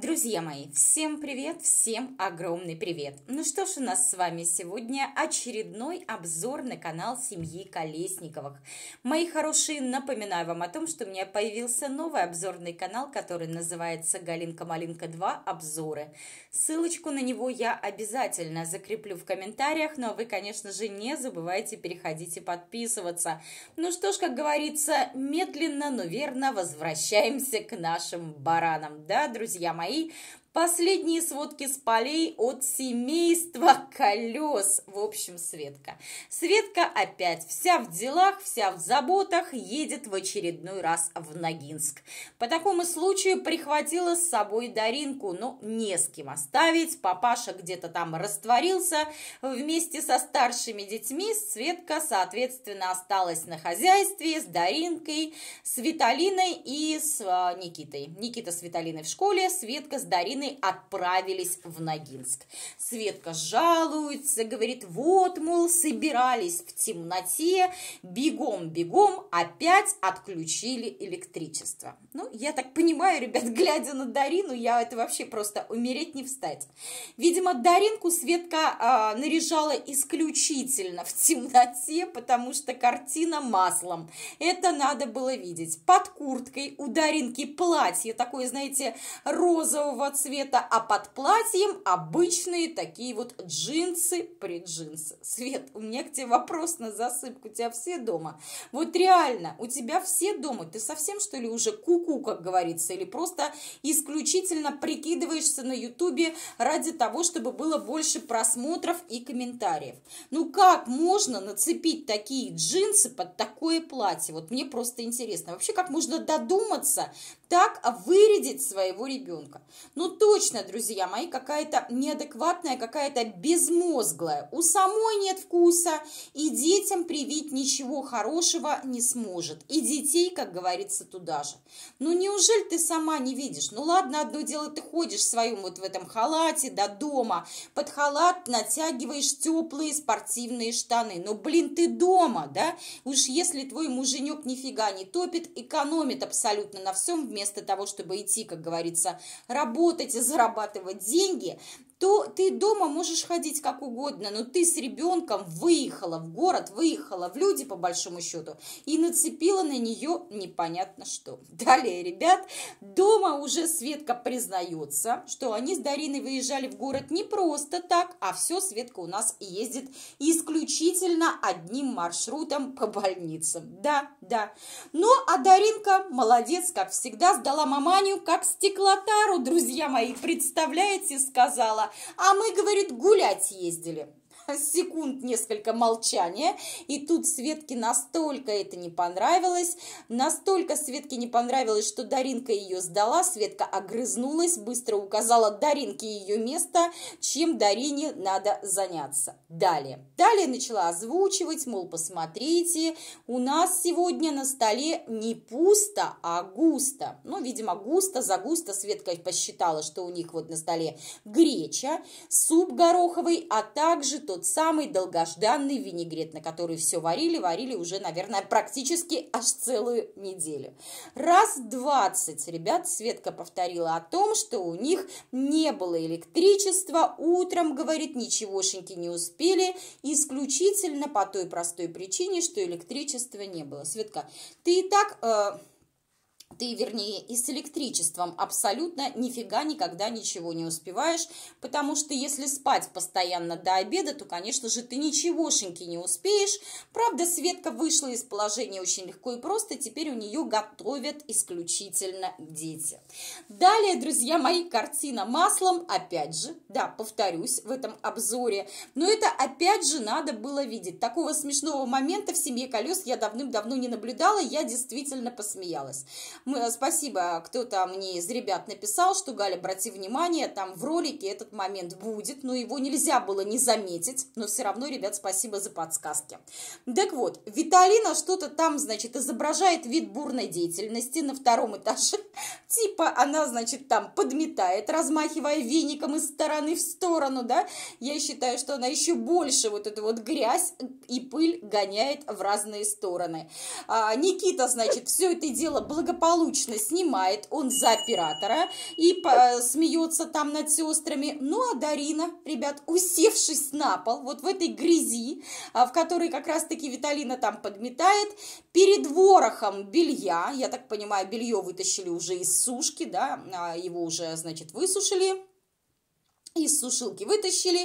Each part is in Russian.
Друзья мои, всем привет, всем огромный привет! Ну что ж, у нас с вами сегодня очередной обзор на канал семьи Колесниковых. Мои хорошие, напоминаю вам о том, что у меня появился новый обзорный канал, который называется «Галинка-малинка 2. Обзоры». Ссылочку на него я обязательно закреплю в комментариях, но ну а вы, конечно же, не забывайте переходить и подписываться. Ну что ж, как говорится, медленно, но верно возвращаемся к нашим баранам, да, друзья мои? way Последние сводки с полей от семейства колес. В общем, Светка. Светка опять вся в делах, вся в заботах, едет в очередной раз в Ногинск. По такому случаю прихватила с собой Даринку, но ну, не с кем оставить. Папаша где-то там растворился вместе со старшими детьми. Светка, соответственно, осталась на хозяйстве с Даринкой, с Виталиной и с а, Никитой. Никита с Виталиной в школе, Светка с Даринкой Ниной отправились в Ногинск. Светка жалуется, говорит, вот, мол, собирались в темноте, бегом-бегом опять отключили электричество. Ну, я так понимаю, ребят, глядя на Дарину, я это вообще просто умереть не встать. Видимо, Даринку Светка э, наряжала исключительно в темноте, потому что картина маслом. Это надо было видеть. Под курткой у Даринки платье такое, знаете, розового цвета, цвета, а под платьем обычные такие вот джинсы, преджинсы. Свет, у меня к тебе вопрос на засыпку, у тебя все дома. Вот реально, у тебя все дома, ты совсем что ли уже куку, -ку, как говорится, или просто исключительно прикидываешься на ютубе ради того, чтобы было больше просмотров и комментариев. Ну как можно нацепить такие джинсы под такое платье? Вот мне просто интересно, вообще как можно додуматься так вырядить своего ребенка. Ну точно, друзья мои, какая-то неадекватная, какая-то безмозглая. У самой нет вкуса, и детям привить ничего хорошего не сможет. И детей, как говорится, туда же. Ну неужели ты сама не видишь? Ну ладно, одно дело, ты ходишь в своем вот в этом халате до дома, под халат натягиваешь теплые спортивные штаны. Но, блин, ты дома, да? Уж если твой муженек нифига не топит, экономит абсолютно на всем вместе вместо того, чтобы идти, как говорится, работать и зарабатывать деньги, то ты дома можешь ходить как угодно, но ты с ребенком выехала в город, выехала в люди, по большому счету, и нацепила на нее непонятно что. Далее, ребят, дома уже Светка признается, что они с Дариной выезжали в город не просто так, а все Светка у нас ездит исключительно одним маршрутом по больницам. Да, да. Ну, а Даринка молодец, как всегда, сдала маманию как стеклотару, друзья мои, представляете, сказала а мы, говорит, гулять ездили секунд несколько молчания, и тут Светке настолько это не понравилось, настолько Светке не понравилось, что Даринка ее сдала, Светка огрызнулась, быстро указала Даринке ее место, чем Дарине надо заняться. Далее. Далее начала озвучивать, мол, посмотрите, у нас сегодня на столе не пусто, а густо. Ну, видимо, густо, за густо Светка посчитала, что у них вот на столе греча, суп гороховый, а также тот тот самый долгожданный винегрет, на который все варили, варили уже, наверное, практически аж целую неделю. Раз двадцать, ребят, Светка повторила о том, что у них не было электричества, утром, говорит, ничегошеньки не успели, исключительно по той простой причине, что электричества не было. Светка, ты и так... Э, ты, вернее, и с электричеством абсолютно нифига никогда ничего не успеваешь, потому что если спать постоянно до обеда, то, конечно же, ты ничегошеньки не успеешь. Правда, Светка вышла из положения очень легко и просто, теперь у нее готовят исключительно дети. Далее, друзья мои, картина маслом, опять же, да, повторюсь в этом обзоре, но это опять же надо было видеть. Такого смешного момента в «Семье колес» я давным-давно не наблюдала, я действительно посмеялась. Мы, э, Спасибо, кто-то мне из ребят написал, что, Галя, обрати внимание, там в ролике этот момент будет, но его нельзя было не заметить, но все равно, ребят, спасибо за подсказки. Так вот, Виталина что-то там, значит, изображает вид бурной деятельности на втором этаже, типа она, значит, там подметает, размахивая веником из стороны в сторону, да, я считаю, что она еще больше вот эту вот грязь и пыль гоняет в разные стороны. А, Никита, значит, все это дело благополучно благополучно снимает он за оператора и смеется там над сестрами. Ну а Дарина, ребят, усевшись на пол, вот в этой грязи, а, в которой как раз-таки Виталина там подметает, перед ворохом белья, я так понимаю, белье вытащили уже из сушки, да, а, его уже, значит, высушили, из сушилки вытащили,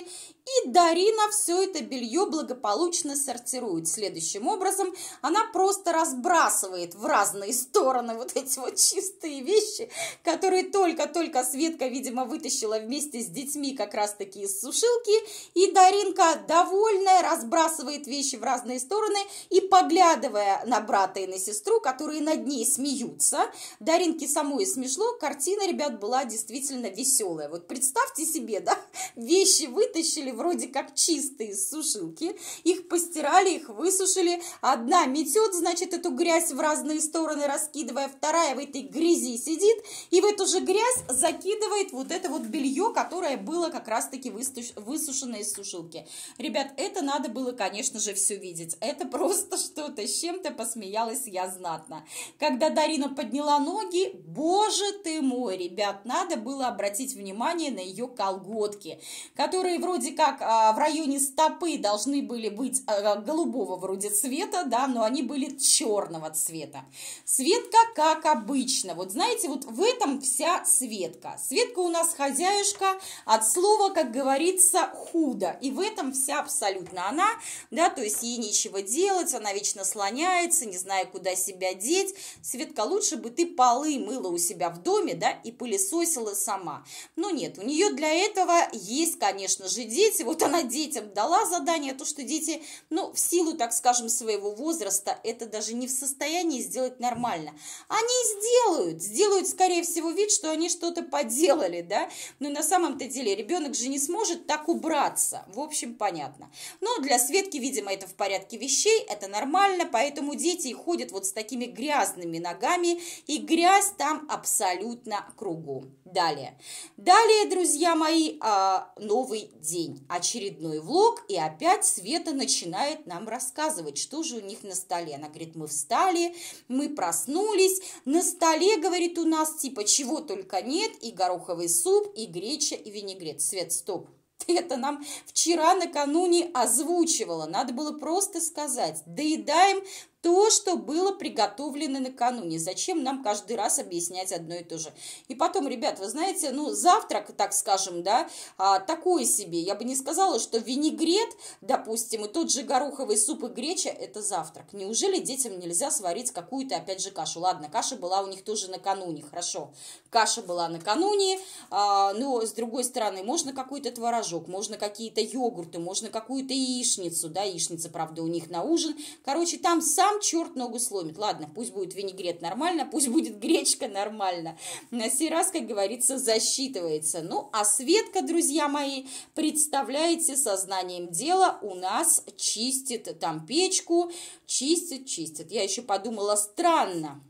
и Дарина все это белье благополучно сортирует. Следующим образом, она просто разбрасывает в разные стороны вот эти вот чистые вещи, которые только-только Светка, видимо, вытащила вместе с детьми как раз-таки из сушилки. И Даринка, довольная, разбрасывает вещи в разные стороны и, поглядывая на брата и на сестру, которые над ней смеются, Даринке самой смешло картина, ребят, была действительно веселая. Вот представьте себе, себе, да, вещи вытащили вроде как чистые из сушилки, их постирали, их высушили, одна метет, значит, эту грязь в разные стороны раскидывая, вторая в этой грязи сидит и в эту же грязь закидывает вот это вот белье, которое было как раз-таки высушено из сушилки. Ребят, это надо было, конечно же, все видеть. Это просто что-то, с чем-то посмеялась я знатно. Когда Дарина подняла ноги, боже ты мой, ребят, надо было обратить внимание на ее колготки погодки, которые вроде как а, в районе стопы должны были быть а, а, голубого вроде цвета, да, но они были черного цвета. Светка, как обычно, вот знаете, вот в этом вся Светка. Светка у нас хозяюшка от слова, как говорится, худо, и в этом вся абсолютно она, да, то есть ей нечего делать, она вечно слоняется, не зная, куда себя деть. Светка, лучше бы ты полы мыла у себя в доме, да, и пылесосила сама. Но нет, у нее для этого этого есть, конечно же, дети. Вот она детям дала задание, то, что дети, ну, в силу, так скажем, своего возраста, это даже не в состоянии сделать нормально. Они сделают, сделают, скорее всего, вид, что они что-то поделали, да. Но на самом-то деле ребенок же не сможет так убраться. В общем, понятно. Но для Светки, видимо, это в порядке вещей, это нормально, поэтому дети ходят вот с такими грязными ногами, и грязь там абсолютно кругом. Далее. Далее, друзья мои, а, новый день. Очередной влог. И опять Света начинает нам рассказывать, что же у них на столе. Она говорит, мы встали, мы проснулись. На столе, говорит, у нас типа чего только нет. И гороховый суп, и греча, и винегрет. Свет, стоп. это нам вчера накануне озвучивала. Надо было просто сказать, доедаем то, что было приготовлено накануне. Зачем нам каждый раз объяснять одно и то же? И потом, ребят, вы знаете, ну, завтрак, так скажем, да, а, такое себе. Я бы не сказала, что винегрет, допустим, и тот же гороховый суп и греча – это завтрак. Неужели детям нельзя сварить какую-то, опять же, кашу? Ладно, каша была у них тоже накануне, хорошо. Каша была накануне, а, но, с другой стороны, можно какой-то творожок, можно какие-то йогурты, можно какую-то яичницу, да, яичница, правда, у них на ужин. Короче, там сам там черт ногу сломит. Ладно, пусть будет винегрет нормально, пусть будет гречка нормально. На сей раз, как говорится, засчитывается. Ну, а Светка, друзья мои, представляете, сознанием дела у нас чистит там печку, чистит, чистит. Я еще подумала, странно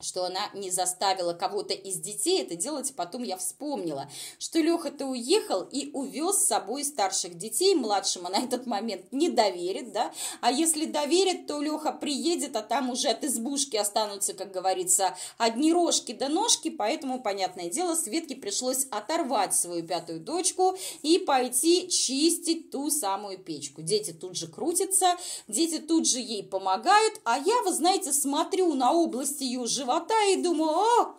что она не заставила кого-то из детей это делать, а потом я вспомнила, что Леха-то уехал и увез с собой старших детей, младшим на этот момент не доверит, да, а если доверит, то Леха приедет, а там уже от избушки останутся, как говорится, одни рожки да ножки, поэтому, понятное дело, Светке пришлось оторвать свою пятую дочку и пойти чистить ту самую печку. Дети тут же крутятся, дети тут же ей помогают, а я, вы знаете, смотрю на область ее живота, живота и думаю, о,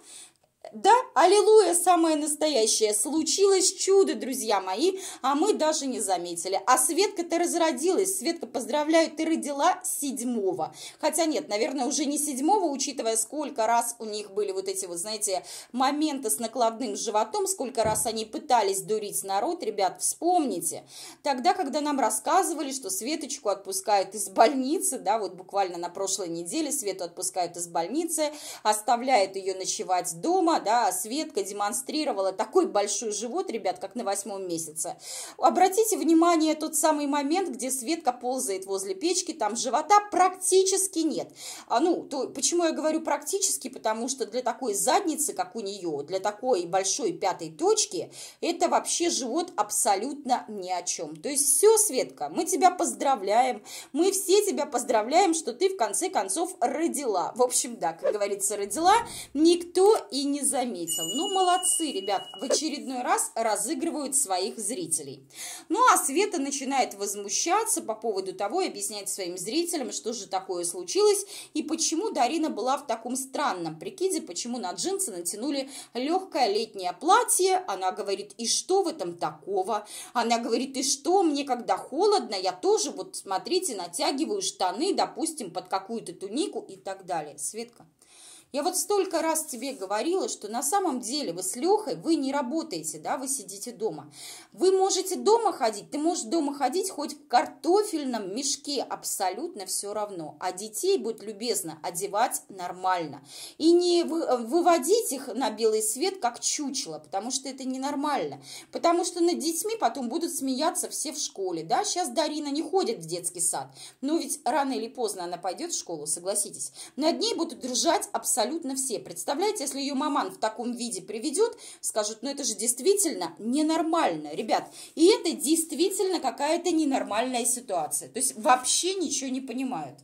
да, аллилуйя, самое настоящее. Случилось чудо, друзья мои, а мы даже не заметили. А Светка, то разродилась. Светка, поздравляю, ты родила седьмого. Хотя нет, наверное, уже не седьмого, учитывая, сколько раз у них были вот эти вот, знаете, моменты с накладным животом, сколько раз они пытались дурить народ. Ребят, вспомните. Тогда, когда нам рассказывали, что Светочку отпускают из больницы, да, вот буквально на прошлой неделе Свету отпускают из больницы, оставляют ее ночевать дома, да, Светка демонстрировала такой большой живот, ребят, как на восьмом месяце. Обратите внимание тот самый момент, где Светка ползает возле печки, там живота практически нет. А, ну, то, почему я говорю практически, потому что для такой задницы, как у нее, для такой большой пятой точки, это вообще живот абсолютно ни о чем. То есть все, Светка, мы тебя поздравляем, мы все тебя поздравляем, что ты в конце концов родила. В общем, да, как говорится, родила, никто и не заметил. Ну, молодцы, ребят, в очередной раз разыгрывают своих зрителей. Ну, а Света начинает возмущаться по поводу того и объяснять своим зрителям, что же такое случилось и почему Дарина была в таком странном прикиде, почему на джинсы натянули легкое летнее платье. Она говорит, и что в этом такого? Она говорит, и что, мне когда холодно, я тоже, вот смотрите, натягиваю штаны, допустим, под какую-то тунику и так далее. Светка, я вот столько раз тебе говорила, что на самом деле вы с Лехой, вы не работаете, да, вы сидите дома. Вы можете дома ходить, ты можешь дома ходить хоть в картофельном мешке, абсолютно все равно. А детей, будет любезно, одевать нормально. И не э, выводить их на белый свет, как чучело, потому что это ненормально. Потому что над детьми потом будут смеяться все в школе, да. Сейчас Дарина не ходит в детский сад, но ведь рано или поздно она пойдет в школу, согласитесь. Над ней будут ржать абсолютно абсолютно все. Представляете, если ее маман в таком виде приведет, скажут, ну это же действительно ненормально, ребят. И это действительно какая-то ненормальная ситуация. То есть вообще ничего не понимают.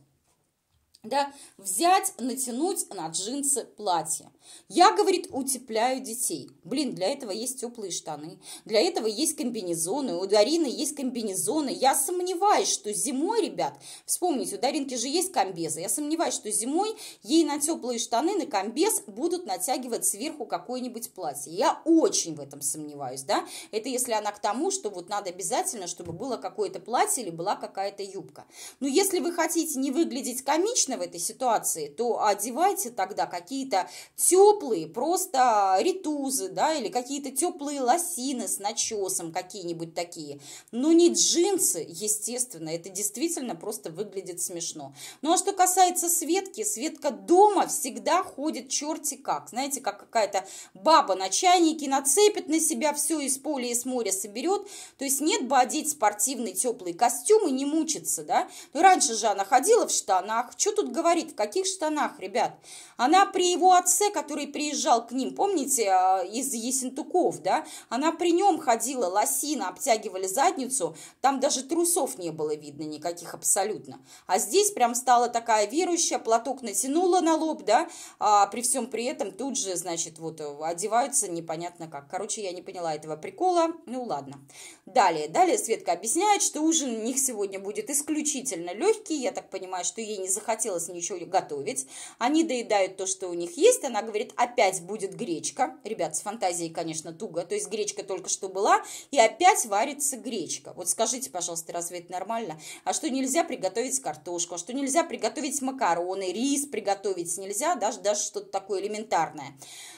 Да, взять, натянуть на джинсы платье. Я, говорит, утепляю детей. Блин, для этого есть теплые штаны, для этого есть комбинезоны, у Дарины есть комбинезоны. Я сомневаюсь, что зимой, ребят, вспомните, у Даринки же есть комбезы. Я сомневаюсь, что зимой ей на теплые штаны, на комбез будут натягивать сверху какое-нибудь платье. Я очень в этом сомневаюсь, да. Это если она к тому, что вот надо обязательно, чтобы было какое-то платье или была какая-то юбка. Но если вы хотите не выглядеть комично в этой ситуации, то одевайте тогда какие-то теплые теплые просто ритузы, да, или какие-то теплые лосины с начесом, какие-нибудь такие. Но не джинсы, естественно, это действительно просто выглядит смешно. Ну, а что касается Светки, Светка дома всегда ходит черти как. Знаете, как какая-то баба на чайнике нацепит на себя все из поля и с моря соберет. То есть нет бы одеть спортивный теплый костюм и не мучиться, да. Но ну, раньше же она ходила в штанах. Что тут говорит, в каких штанах, ребят? Она при его отце, который приезжал к ним, помните, а, из Есентуков, да, она при нем ходила, лосина, обтягивали задницу, там даже трусов не было видно никаких абсолютно. А здесь прям стала такая верующая, платок натянула на лоб, да, а при всем при этом тут же, значит, вот э, одеваются непонятно как. Короче, я не поняла этого прикола, ну ладно. Далее, далее Светка объясняет, что ужин у них сегодня будет исключительно легкий, я так понимаю, что ей не захотелось ничего готовить. Они доедают то, что у них есть, она говорит, опять будет гречка. Ребят, с фантазией, конечно, туго. То есть гречка только что была, и опять варится гречка. Вот скажите, пожалуйста, разве это нормально? А что нельзя приготовить картошку? А что нельзя приготовить макароны? Рис приготовить нельзя? Даже, даже что-то такое элементарное.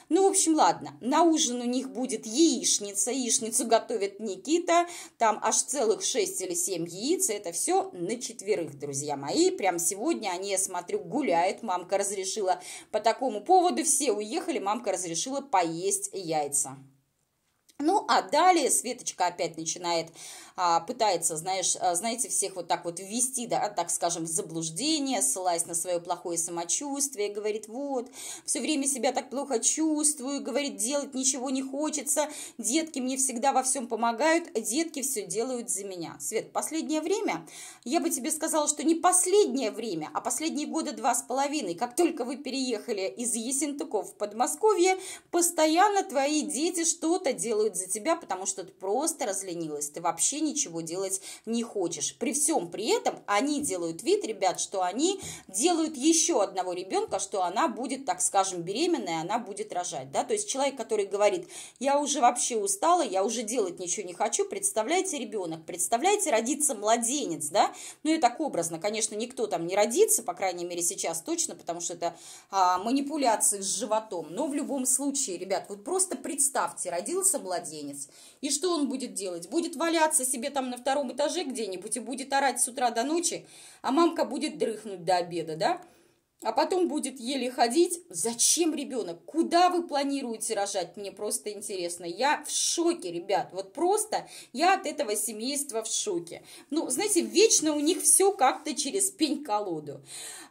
Ну, в общем, ладно. На ужин у них будет яичница. Яичницу готовит Никита. Там аж целых 6 или 7 яиц. Это все на четверых, друзья мои. Прям сегодня они, я смотрю, гуляют. Мамка разрешила по такому поводу все все уехали, мамка разрешила поесть яйца. Ну, а далее Светочка опять начинает а пытается, знаешь, а, знаете, всех вот так вот ввести, да, так скажем, в заблуждение, ссылаясь на свое плохое самочувствие, говорит, вот, все время себя так плохо чувствую, говорит, делать ничего не хочется, детки мне всегда во всем помогают, детки все делают за меня. Свет, последнее время, я бы тебе сказала, что не последнее время, а последние года два с половиной, как только вы переехали из Есентуков в Подмосковье, постоянно твои дети что-то делают за тебя, потому что ты просто разленилась, ты вообще ничего делать не хочешь. При всем при этом они делают вид, ребят, что они делают еще одного ребенка, что она будет, так скажем, беременная, она будет рожать, да, то есть человек, который говорит, я уже вообще устала, я уже делать ничего не хочу, представляете ребенок, представляете, родится младенец, да, ну и так образно, конечно, никто там не родится, по крайней мере сейчас точно, потому что это а, манипуляции с животом, но в любом случае, ребят, вот просто представьте, родился младенец, и что он будет делать? Будет валяться, себе там на втором этаже где-нибудь и будет орать с утра до ночи, а мамка будет дрыхнуть до обеда, да? а потом будет еле ходить. Зачем ребенок? Куда вы планируете рожать? Мне просто интересно. Я в шоке, ребят. Вот просто я от этого семейства в шоке. Ну, знаете, вечно у них все как-то через пень-колоду.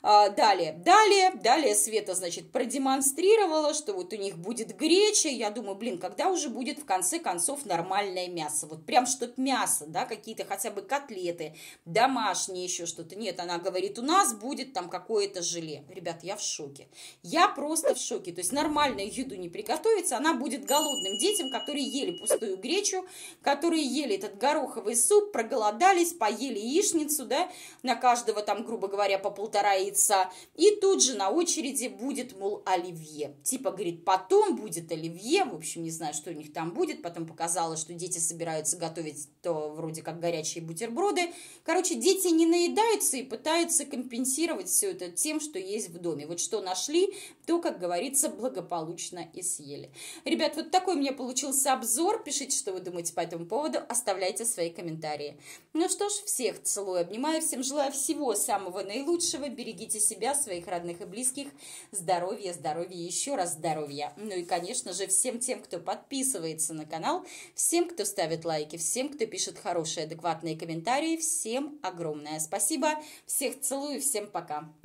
А, далее, далее, далее Света, значит, продемонстрировала, что вот у них будет греча. Я думаю, блин, когда уже будет в конце концов нормальное мясо? Вот прям что-то мясо, да, какие-то хотя бы котлеты, домашние еще что-то. Нет, она говорит, у нас будет там какое-то желе ребят, я в шоке. Я просто в шоке. То есть нормальная еду не приготовится, она будет голодным детям, которые ели пустую гречу, которые ели этот гороховый суп, проголодались, поели яичницу, да, на каждого там, грубо говоря, по полтора яйца. И тут же на очереди будет, мол, оливье. Типа, говорит, потом будет оливье, в общем, не знаю, что у них там будет. Потом показалось, что дети собираются готовить то вроде как горячие бутерброды. Короче, дети не наедаются и пытаются компенсировать все это тем, что есть есть в доме. Вот что нашли, то, как говорится, благополучно и съели. Ребят, вот такой у меня получился обзор. Пишите, что вы думаете по этому поводу, оставляйте свои комментарии. Ну что ж, всех целую, обнимаю, всем желаю всего самого наилучшего. Берегите себя, своих родных и близких. Здоровья, здоровья, еще раз здоровья. Ну и, конечно же, всем тем, кто подписывается на канал, всем, кто ставит лайки, всем, кто пишет хорошие, адекватные комментарии, всем огромное спасибо. Всех целую, всем пока.